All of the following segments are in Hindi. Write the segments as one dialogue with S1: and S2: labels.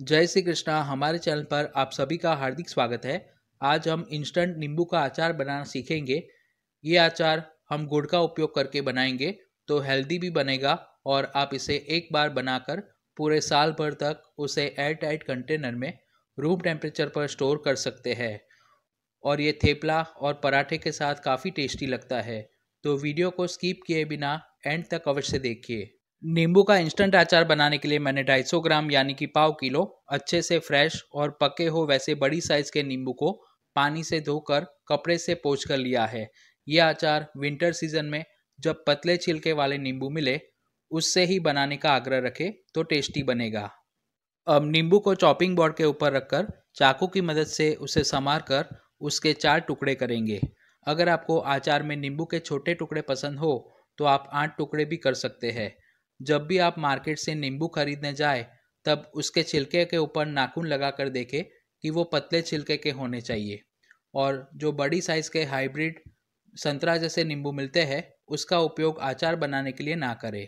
S1: जय श्री कृष्णा हमारे चैनल पर आप सभी का हार्दिक स्वागत है आज हम इंस्टेंट नींबू का अचार बनाना सीखेंगे ये अचार हम गुड़ का उपयोग करके बनाएंगे तो हेल्दी भी बनेगा और आप इसे एक बार बनाकर पूरे साल भर तक उसे एयर टाइट कंटेनर में रूम टेम्परेचर पर स्टोर कर सकते हैं और ये थेपला और पराठे के साथ काफ़ी टेस्टी लगता है तो वीडियो को स्किप किए बिना एंड तक अवश्य देखिए नींबू का इंस्टेंट अचार बनाने के लिए मैंने 250 ग्राम यानी कि पाव किलो अच्छे से फ्रेश और पके हो वैसे बड़ी साइज़ के नींबू को पानी से धोकर कपड़े से पोछ कर लिया है यह अचार विंटर सीजन में जब पतले छिलके वाले नींबू मिले उससे ही बनाने का आग्रह रखे तो टेस्टी बनेगा अब नींबू को चॉपिंग बोर्ड के ऊपर रखकर चाकू की मदद से उसे संवार कर उसके चार टुकड़े करेंगे अगर आपको आचार में नींबू के छोटे टुकड़े पसंद हो तो आप आठ टुकड़े भी कर सकते हैं जब भी आप मार्केट से नींबू खरीदने जाए तब उसके छिलके के ऊपर नाखून लगा कर देखें कि वो पतले छिलके के होने चाहिए और जो बड़ी साइज़ के हाइब्रिड संतरा जैसे नींबू मिलते हैं उसका उपयोग आचार बनाने के लिए ना करें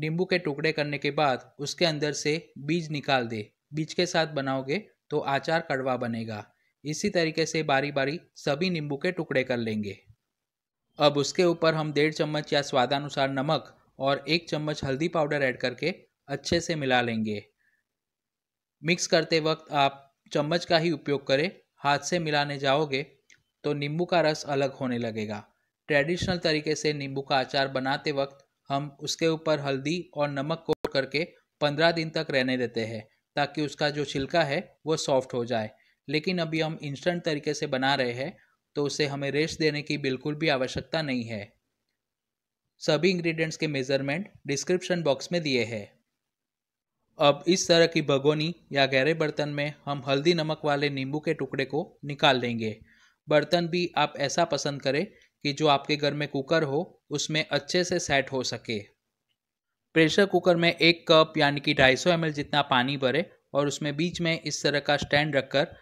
S1: नींबू के टुकड़े करने के बाद उसके अंदर से बीज निकाल दे बीज के साथ बनाओगे तो आचार कड़वा बनेगा इसी तरीके से बारी बारी सभी नींबू के टुकड़े कर लेंगे अब उसके ऊपर हम डेढ़ चम्मच या स्वादानुसार नमक और एक चम्मच हल्दी पाउडर ऐड करके अच्छे से मिला लेंगे मिक्स करते वक्त आप चम्मच का ही उपयोग करें हाथ से मिलाने जाओगे तो नींबू का रस अलग होने लगेगा ट्रेडिशनल तरीके से नींबू का अचार बनाते वक्त हम उसके ऊपर हल्दी और नमक को करके पंद्रह दिन तक रहने देते हैं ताकि उसका जो छिलका है वो सॉफ्ट हो जाए लेकिन अभी हम इंस्टेंट तरीके से बना रहे हैं तो उसे हमें रेस्ट देने की बिल्कुल भी आवश्यकता नहीं है सभी इंग्रेडिएंट्स के मेज़रमेंट डिस्क्रिप्शन बॉक्स में दिए हैं अब इस तरह की भगोनी या गहरे बर्तन में हम हल्दी नमक वाले नींबू के टुकड़े को निकाल लेंगे बर्तन भी आप ऐसा पसंद करें कि जो आपके घर में कुकर हो उसमें अच्छे से सेट हो सके प्रेशर कुकर में एक कप यानी कि 250 सौ जितना पानी भरे और उसमें बीच में इस तरह का स्टैंड रखकर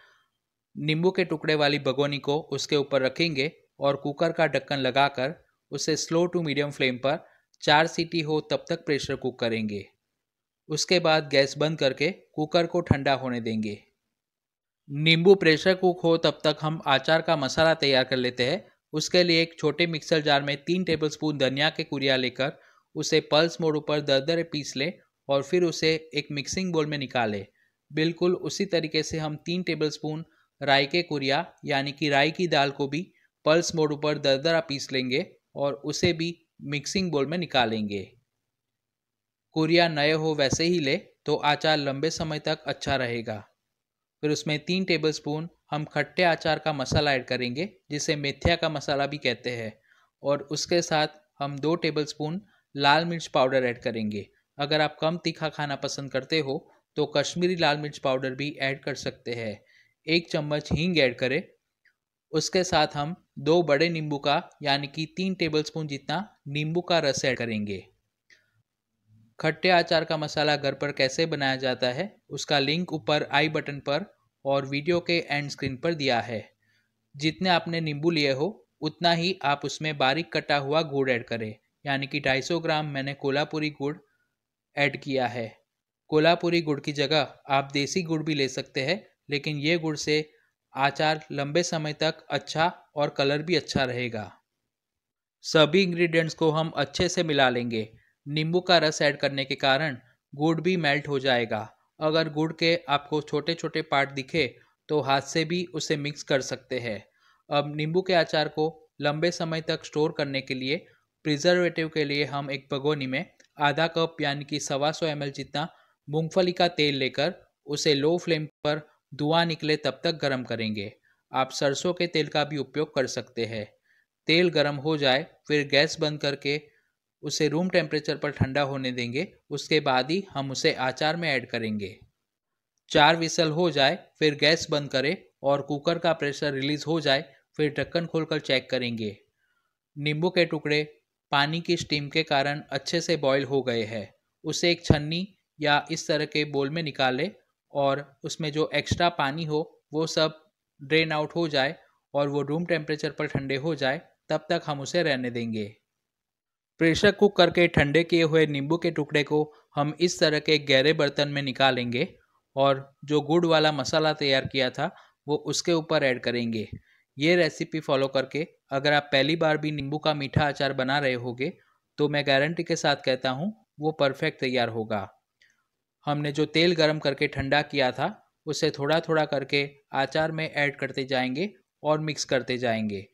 S1: नींबू के टुकड़े वाली भगोनी को उसके ऊपर रखेंगे और कुकर का ढक्कन लगाकर उसे स्लो टू मीडियम फ्लेम पर चार सीटी हो तब तक प्रेशर कुक करेंगे उसके बाद गैस बंद करके कुकर को ठंडा होने देंगे नींबू प्रेशर कुक हो तब तक हम आचार का मसाला तैयार कर लेते हैं उसके लिए एक छोटे मिक्सर जार में तीन टेबलस्पून धनिया के कुरिया लेकर उसे पल्स मोड़ ऊपर दरदरे पीस लें और फिर उसे एक मिक्सिंग बोल में निकालें बिल्कुल उसी तरीके से हम तीन टेबलस्पून राई के कुरिया यानी कि राई की दाल को भी पल्स मोड़ दर दरदरा पीस लेंगे और उसे भी मिक्सिंग बोल में निकालेंगे कुरिया नए हो वैसे ही ले तो आचार लंबे समय तक अच्छा रहेगा फिर उसमें तीन टेबलस्पून हम खट्टे आचार का मसाला ऐड करेंगे जिसे मेथिया का मसाला भी कहते हैं और उसके साथ हम दो टेबलस्पून लाल मिर्च पाउडर ऐड करेंगे अगर आप कम तीखा खाना पसंद करते हो तो कश्मीरी लाल मिर्च पाउडर भी ऐड कर सकते हैं एक चम्मच हींग ऐड करें उसके साथ हम दो बड़े नींबू का यानी कि तीन टेबलस्पून जितना नींबू का रस ऐड करेंगे खट्टे आचार का मसाला घर पर कैसे बनाया जाता है उसका लिंक ऊपर आई बटन पर और वीडियो के एंड स्क्रीन पर दिया है जितने आपने नींबू लिए हो उतना ही आप उसमें बारीक कटा हुआ गुड़ ऐड करें यानी कि 250 ग्राम मैंने कोल्हापुरी गुड़ ऐड किया है कोल्हापुरी गुड़ की जगह आप देसी गुड़ भी ले सकते हैं लेकिन ये गुड़ से आचार लंबे समय तक अच्छा और कलर भी अच्छा रहेगा सभी इंग्रेडिएंट्स को हम अच्छे से मिला लेंगे नींबू का रस ऐड करने के कारण गुड़ भी मेल्ट हो जाएगा अगर गुड़ के आपको छोटे छोटे पार्ट दिखे तो हाथ से भी उसे मिक्स कर सकते हैं अब नींबू के अचार को लंबे समय तक स्टोर करने के लिए प्रिजर्वेटिव के लिए हम एक भगोनी में आधा कप यानी कि सवा सौ एम जितना मूँगफली का तेल लेकर उसे लो फ्लेम पर धुआं निकले तब तक गर्म करेंगे आप सरसों के तेल का भी उपयोग कर सकते हैं तेल गर्म हो जाए फिर गैस बंद करके उसे रूम टेम्परेचर पर ठंडा होने देंगे उसके बाद ही हम उसे आचार में ऐड करेंगे चार विसल हो जाए फिर गैस बंद करें और कुकर का प्रेशर रिलीज हो जाए फिर ढक्कन खोलकर चेक करेंगे नींबू के टुकड़े पानी की स्टीम के कारण अच्छे से बॉईल हो गए हैं उसे एक छन्नी या इस तरह के बोल में निकालें और उसमें जो एक्स्ट्रा पानी हो वो सब ड्रेन आउट हो जाए और वो रूम टेम्परेचर पर ठंडे हो जाए तब तक हम उसे रहने देंगे प्रेशर कुक करके ठंडे किए हुए नींबू के टुकड़े को हम इस तरह के गहरे बर्तन में निकालेंगे और जो गुड़ वाला मसाला तैयार किया था वो उसके ऊपर ऐड करेंगे ये रेसिपी फॉलो करके अगर आप पहली बार भी नींबू का मीठा अचार बना रहे होगे तो मैं गारंटी के साथ कहता हूँ वो परफेक्ट तैयार होगा हमने जो तेल गर्म करके ठंडा किया था उसे थोड़ा थोड़ा करके आचार में ऐड करते जाएंगे और मिक्स करते जाएंगे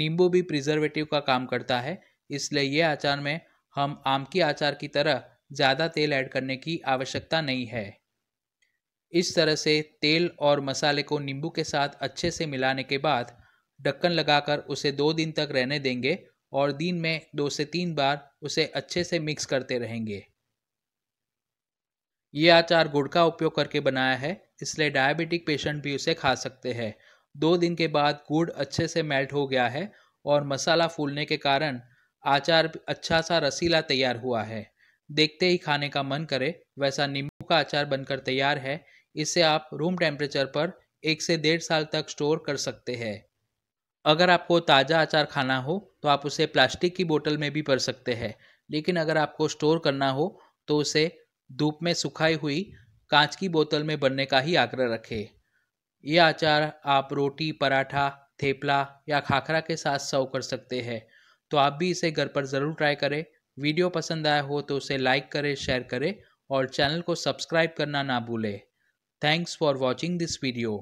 S1: नींबू भी प्रिजर्वेटिव का काम करता है इसलिए ये आचार में हम आम की आचार की तरह ज़्यादा तेल ऐड करने की आवश्यकता नहीं है इस तरह से तेल और मसाले को नींबू के साथ अच्छे से मिलाने के बाद ढक्कन लगाकर उसे दो दिन तक रहने देंगे और दिन में दो से तीन बार उसे अच्छे से मिक्स करते रहेंगे ये अचार गुड़ का उपयोग करके बनाया है इसलिए डायबिटिक पेशेंट भी उसे खा सकते हैं दो दिन के बाद गुड़ अच्छे से मेल्ट हो गया है और मसाला फूलने के कारण आचार अच्छा सा रसीला तैयार हुआ है देखते ही खाने का मन करे वैसा नींबू का अचार बनकर तैयार है इसे आप रूम टेम्परेचर पर एक से डेढ़ साल तक स्टोर कर सकते हैं अगर आपको ताज़ा अचार खाना हो तो आप उसे प्लास्टिक की बोतल में भी भर सकते हैं लेकिन अगर आपको स्टोर करना हो तो उसे धूप में सुखाई हुई कांच की बोतल में बनने का ही आग्रह रखें यह आचार आप रोटी पराठा थेपला या खाखरा के साथ सर्व कर सकते हैं तो आप भी इसे घर पर ज़रूर ट्राई करें वीडियो पसंद आया हो तो उसे लाइक करें शेयर करें और चैनल को सब्सक्राइब करना ना भूलें thanks for watching this video